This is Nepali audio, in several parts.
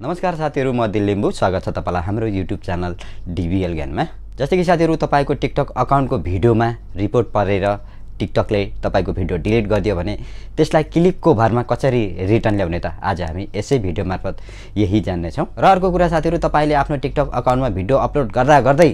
नमस्कार साथीहरू म दिल लिम्बू स्वागत छ तपाईँलाई हाम्रो युट्युब च्यानल डिबिएल ज्ञानमा जस्तै कि साथीहरू तपाईँको टिकटक अकाउन्टको भिडियोमा रिपोर्ट परेर टिकटकले तपाईँको भिडियो डिलिट गरिदियो भने त्यसलाई क्लिकको भरमा कसरी रिटर्न ल्याउने त आज हामी यसै भिडियो मार्फत यही जान्नेछौँ र अर्को कुरा साथीहरू तपाईँले आफ्नो टिकटक अकाउन्टमा भिडियो अपलोड गर्दा गर्दै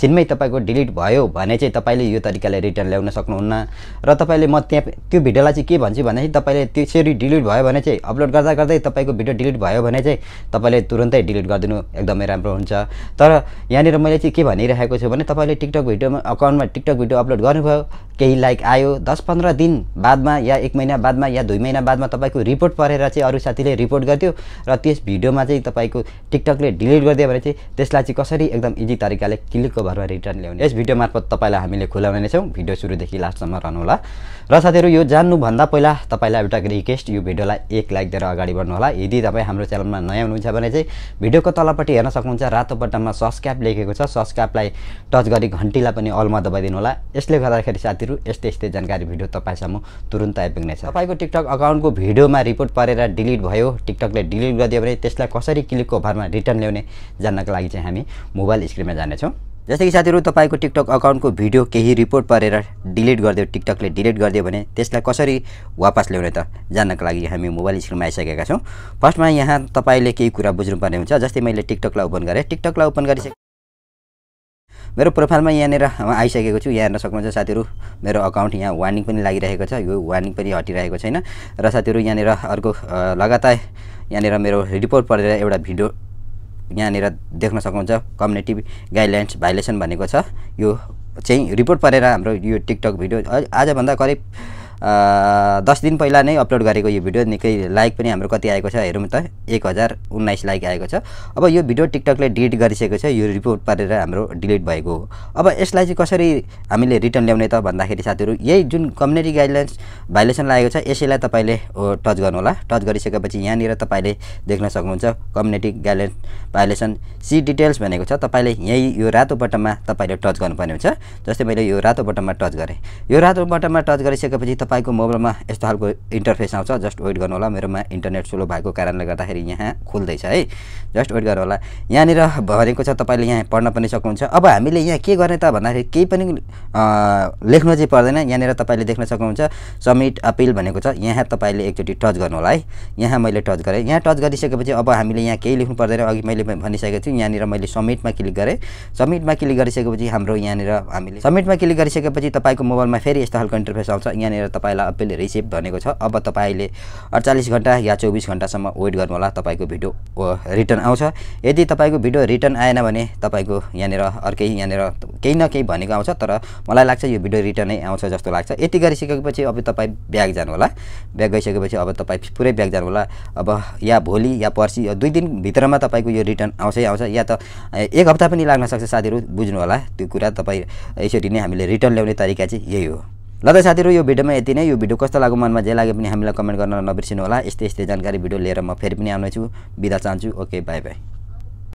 छिनमै तपाईँको डिलिट भयो भने चाहिँ तपाईँले यो तरिकाले रिटर्न ल्याउन सक्नुहुन्न र तपाईँले म त्यहाँ त्यो भिडियोलाई चाहिँ के भन्छु भने चाहिँ तपाईँले त्यसरी डिलिट भयो भने चाहिँ अपलोड गर्दा गर्दै तपाईँको भिडियो डिलिट भयो भने चाहिँ तपाईँले तुरन्तै डिलिट गरिदिनु एकदमै राम्रो हुन्छ तर यहाँनिर मैले चाहिँ के भनिरहेको छु भने तपाईँले टिकटक भिडियोमा अकाउन्टमा टिकटक भिडियो अपलोड गर्नुभयो केही लाइक आयो दस पन्ध्र दिन बादमा या एक महिना बादमा या दुई महिना बादमा तपाईँको रिपोर्ट परेर चाहिँ अरू साथीले रिपोर्ट गरिदियो र त्यस भिडियोमा चाहिँ तपाईँको टिकटकले डिलिट गरिदियो भने चाहिँ त्यसलाई चाहिँ कसरी एकदम इजी तरिकाले क्लिकको भरमा रिटर्न ल्याउने यस भिडियो मार्फत तपाईँलाई हामीले खुलाउने नै छौँ भिडियो सुरुदेखि लास्टसम्म होला र साथीहरू यो जान्नुभन्दा पहिला तपाईँलाई एउटा रिक्वेस्ट यो भिडियोलाई एक लाइक दिएर अगाडि बढ्नु होला यदि तपाईँ हाम्रो च्यानलमा नयाँ हुनुहुन्छ भने चाहिँ भिडियोको तलपट्टि हेर्न सक्नुहुन्छ रातो बटनमा सब्सक्राइब लेखेको छ सब्सक्राइबलाई टच गरी घन्टीलाई पनि अलमा दबाइदिनु होला यसले गर्दाखेरि साथीहरू साथीहरू यस्तै यस्तै जानकारी भिडियो तपाईँसम्म तुरन्त आइपुग्नेछ तपाईँको टिकटक अकाउन्टको भिडियोमा रिपोर्ट परेर डिलिट भयो टिकटकले डिलिट गरिदियो भने त्यसलाई कसरी क्लिकको भरमा रिटर्न ल्याउने जान्नको लागि चाहिँ हामी मोबाइल स्क्रिनमा जानेछौँ जस्तै कि साथीहरू तपाईँको टिकटक अकाउन्टको भिडियो केही रिपोर्ट परेर डिलिट गरिदियो टिकटकले डिलिट गरिदियो भने त्यसलाई कसरी वापस ल्याउने त जान्नको लागि हामी मोबाइल स्क्रिनमा आइसकेका छौँ फर्स्टमा यहाँ तपाईँले केही कुरा बुझ्नुपर्ने हुन्छ जस्तै मैले टिकटकलाई ओपन गरेँ टिकटकलाई ओपन गरिसकेँ मेरो प्रोफाइलमा यहाँनिर आइसकेको छु यहाँ हेर्न सक्नुहुन्छ साथीहरू मेरो अकाउन्ट यहाँ वार्निङ पनि लागिरहेको छ यो वार्निङ पनि हटिरहेको छैन र साथीहरू यहाँनिर अर्को लगातार यहाँनिर मेरो रिपोर्ट परेर एउटा भिडियो यहाँनिर देख्न सक्नुहुन्छ कम्युनिटी गाइडलाइन्स भाइलेसन भनेको छ यो चाहिँ रिपोर्ट परेर हाम्रो यो टिकटक भिडियो आजभन्दा करिब दस दिन पहिला नै अपलोड गरेको यो भिडियो निकै लाइक पनि हाम्रो कति आएको छ हेरौँ त एक हजार उन्नाइस लाइक आएको छ अब यो भिडियो टिकटकले डिलिट गरिसकेको छ यो रिपोर्ट पारेर हाम्रो डिलिट भएको हो अब यसलाई चाहिँ कसरी हामीले रिटर्न ल्याउने त भन्दाखेरि साथीहरू यही जुन कम्युनिटी गाइडलाइन्स भाइलेसन लागेको छ यसैलाई तपाईँले टच गर्नु होला टच गरिसकेपछि यहाँनिर तपाईँले देख्न सक्नुहुन्छ community guidelines violation see details भनेको छ तपाईँले यहीँ यो रातो बटनमा तपाईँले टच गर्नुपर्ने हुन्छ जस्तै मैले यो रातो बटनमा टच गरेँ यो रातो बटनमा टच गरिसकेपछि तपाईँको मोबाइलमा यस्तो खालको इन्टरफेस आउँछ जस्ट वेट गर्नु होला मेरोमा इन्टरनेट स्लो भएको कारणले गर्दाखेरि यहाँ खुल्दैछ है जस्ट वेट गर्नु होला यहाँनिर भनेको छ तपाईँले यहाँ पढ्न पनि सक्नुहुन्छ अब हामीले यहाँ के गर्ने त भन्दाखेरि केही पनि लेख्नु चाहिँ पर्दैन यहाँनिर तपाईँले देख्न सक्नुहुन्छ समिट अपिल भनेको छ यहाँ तपाईँले एकचोटि टच गर्नु होला है यहाँ मैले टच गरेँ यहाँ टच गरिसकेपछि अब हामीले यहाँ केही लेख्नु पर्दैन अघि मैले भनिसकेको छु यहाँनिर मैले समिटमा क्लिक गरेँ समिटमा क्लिक गरिसकेपछि हाम्रो यहाँनिर हामीले समिटमा क्लिक गरिसकेपछि तपाईँको मोबाइलमा फेरि यस्तो खालको इन्टरफेस आउँछ यहाँनिर तपाईँलाई अपिल रिसिभ भनेको छ अब तपाईँले अडचालिस घन्टा या चौबिस घन्टासम्म वेट गर्नुहोला तपाईँको भिडियो रिटर्न आउँछ यदि तपाईँको भिडियो रिटर्न आएन भने तपाईँको यहाँनिर अर्कै यहाँनिर केही न केही भनेको आउँछ तर मलाई लाग्छ यो भिडियो रिटर्नै आउँछ जस्तो लाग्छ यति गरिसकेपछि अब तपाईँ ब्याग जानु होला ब्याग गइसकेपछि अब तपाईँ पुरै ब्याग जानु होला अब या भोलि या पर्सि दुई दिनभित्रमा तपाईँको यो रिटर्न आउँछै आउँछ या त एक हप्ता पनि लाग्न सक्छ साथीहरू बुझ्नु होला त्यो कुरा तपाईँ यसरी नै हामीले रिटर्न ल्याउने तरिका चाहिँ यही हो ल साथी साथीहरू में ये यति नै यो भिडियो कस्तो लाग्यो मनमा जे लगे हमें कमेंट कमेन्ट गर्न नबिर्सिनु ये यस्तै जानकारी भिडियो लिएर म फेरि पनि आउनेछु बिदा चाहन्छु ओके बाय बाय